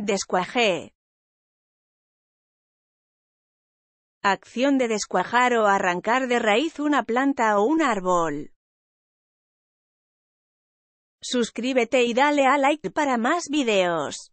Descuaje. Acción de descuajar o arrancar de raíz una planta o un árbol. Suscríbete y dale a like para más videos.